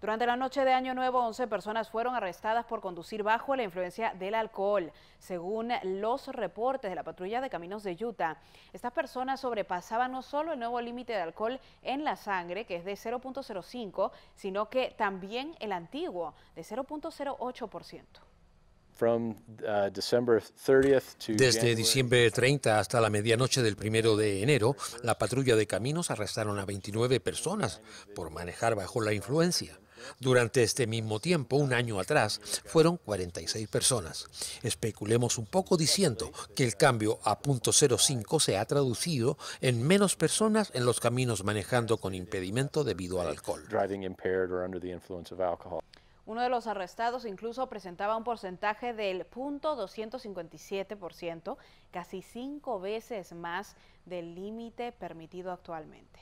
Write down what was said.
Durante la noche de Año Nuevo, 11 personas fueron arrestadas por conducir bajo la influencia del alcohol, según los reportes de la patrulla de caminos de Utah. Estas personas sobrepasaban no solo el nuevo límite de alcohol en la sangre, que es de 0.05, sino que también el antiguo, de 0.08%. Uh, Desde diciembre 30 hasta la medianoche del primero de enero, la patrulla de caminos arrestaron a 29 personas por manejar bajo la influencia. Durante este mismo tiempo, un año atrás, fueron 46 personas. Especulemos un poco diciendo que el cambio a .05 se ha traducido en menos personas en los caminos manejando con impedimento debido al alcohol. Uno de los arrestados incluso presentaba un porcentaje del .257%, casi cinco veces más del límite permitido actualmente.